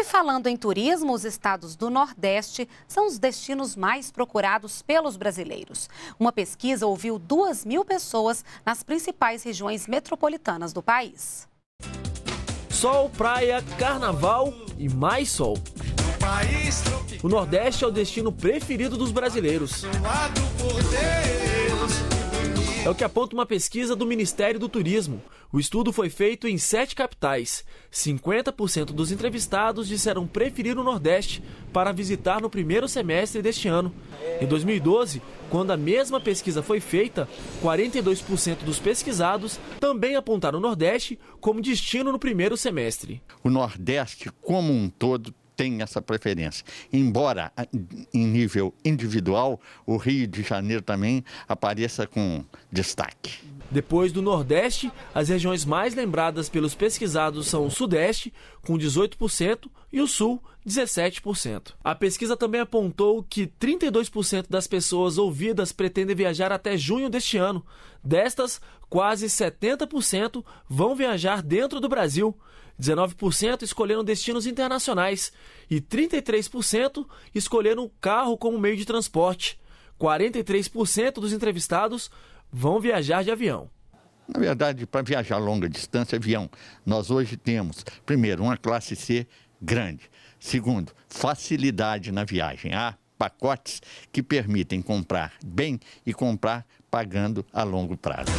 E falando em turismo, os estados do Nordeste são os destinos mais procurados pelos brasileiros. Uma pesquisa ouviu 2 mil pessoas nas principais regiões metropolitanas do país. Sol, praia, carnaval e mais sol. O Nordeste é o destino preferido dos brasileiros. É o que aponta uma pesquisa do Ministério do Turismo, o estudo foi feito em sete capitais. 50% dos entrevistados disseram preferir o Nordeste para visitar no primeiro semestre deste ano. Em 2012, quando a mesma pesquisa foi feita, 42% dos pesquisados também apontaram o Nordeste como destino no primeiro semestre. O Nordeste, como um todo, tem essa preferência. Embora em nível individual, o Rio de Janeiro também apareça com destaque. Depois do Nordeste, as regiões mais lembradas pelos pesquisados são o Sudeste, com 18%, e o Sul, 17%. A pesquisa também apontou que 32% das pessoas ouvidas pretendem viajar até junho deste ano. Destas, quase 70% vão viajar dentro do Brasil. 19% escolheram destinos internacionais e 33% escolheram o carro como meio de transporte. 43% dos entrevistados vão viajar de avião. Na verdade, para viajar longa distância, avião, nós hoje temos, primeiro, uma classe C grande. Segundo, facilidade na viagem. Há pacotes que permitem comprar bem e comprar pagando a longo prazo.